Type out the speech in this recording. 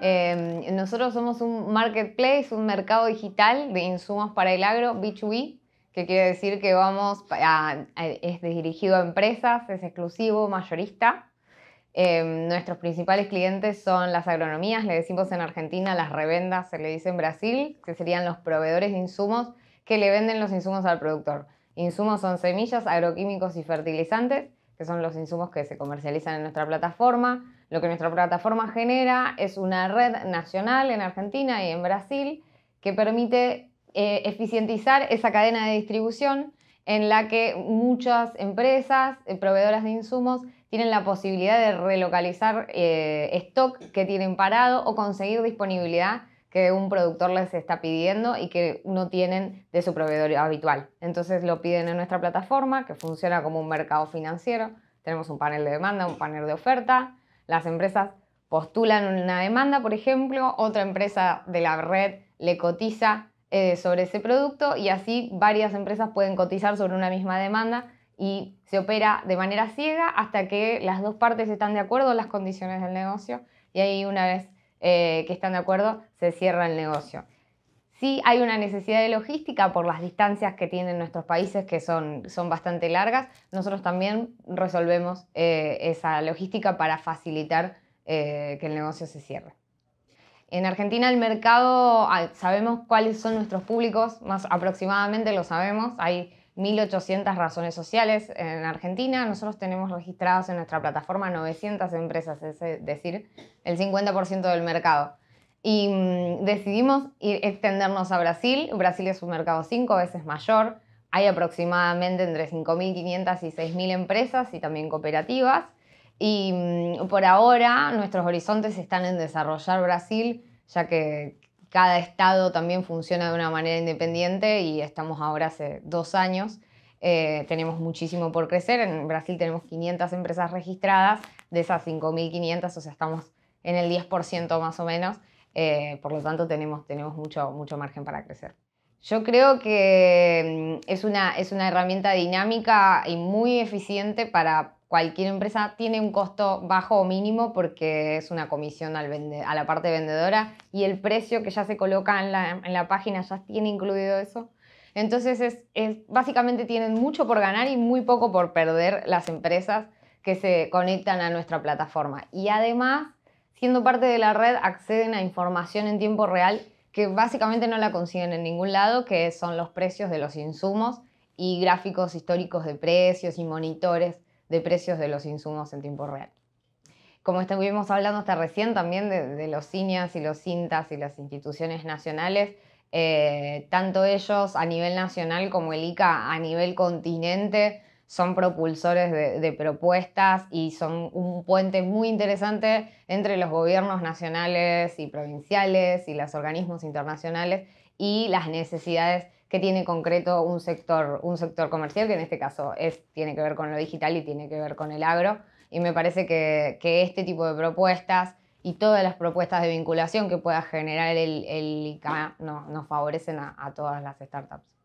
Em, nosotros somos un marketplace, un mercado digital de insumos para el agro, B2B, que quiere decir que vamos, es dirigido a empresas, es exclusivo, mayorista. Em, nuestros principales clientes son las agronomías, le decimos en Argentina, las revendas, se le dice en Brasil, que serían los proveedores de insumos que le venden los insumos al productor. Insumos son semillas, agroquímicos y fertilizantes que son los insumos que se comercializan en nuestra plataforma. Lo que nuestra plataforma genera es una red nacional en Argentina y en Brasil que permite eh, eficientizar esa cadena de distribución en la que muchas empresas, eh, proveedoras de insumos, tienen la posibilidad de relocalizar eh, stock que tienen parado o conseguir disponibilidad que un productor les está pidiendo y que no tienen de su proveedor habitual. Entonces lo piden en nuestra plataforma, que funciona como un mercado financiero. Tenemos un panel de demanda, un panel de oferta. Las empresas postulan una demanda, por ejemplo, otra empresa de la red le cotiza eh, sobre ese producto y así varias empresas pueden cotizar sobre una misma demanda y se opera de manera ciega hasta que las dos partes están de acuerdo en las condiciones del negocio y ahí una vez eh, que están de acuerdo, se cierra el negocio. Si hay una necesidad de logística por las distancias que tienen nuestros países, que son, son bastante largas. Nosotros también resolvemos eh, esa logística para facilitar eh, que el negocio se cierre. En Argentina el mercado, ah, sabemos cuáles son nuestros públicos, más aproximadamente lo sabemos. Hay 1.800 razones sociales en Argentina. Nosotros tenemos registradas en nuestra plataforma 900 empresas, es decir, el 50% del mercado. Y mm, decidimos ir, extendernos a Brasil. Brasil es un mercado cinco veces mayor. Hay aproximadamente entre 5.500 y 6.000 empresas y también cooperativas. Y mm, por ahora nuestros horizontes están en desarrollar Brasil, ya que, cada estado también funciona de una manera independiente y estamos ahora hace dos años. Eh, tenemos muchísimo por crecer. En Brasil tenemos 500 empresas registradas, de esas 5.500, o sea, estamos en el 10% más o menos. Eh, por lo tanto, tenemos, tenemos mucho, mucho margen para crecer. Yo creo que mm, es una, es una herramienta dinámica y muy eficiente para cualquier empresa tiene un costo bajo o mínimo porque es una comisión al a la parte vendedora y el precio que ya se coloca en la, en la página ya tiene incluido eso. Entonces, es, es, básicamente tienen mucho por ganar y muy poco por perder las empresas que se conectan a nuestra plataforma. Y además, siendo parte de la red, acceden a información en tiempo real que básicamente no la consiguen en ningún lado, que son los precios de los insumos y gráficos históricos de precios y monitores de precios de los insumos en tiempo real. Como estuvimos hablando hasta recién también de, los CINIAS y los CINTAS y las instituciones nacionales, eh, tanto ellos a nivel nacional como el ICA a nivel continente son propulsores de, propuestas y son un puente muy interesante entre los gobiernos nacionales y provinciales y los organismos internacionales y las necesidades que tiene concreto un sector, un sector comercial, que en este caso es, tiene que ver con lo digital y tiene que ver con el agro. Y me parece que, este tipo de propuestas y todas las propuestas de vinculación que pueda generar el, el ICA nos favorecen a todas las startups.